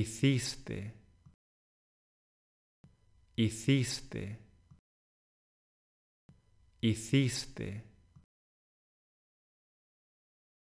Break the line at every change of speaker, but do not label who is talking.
hiciste, hiciste, hiciste.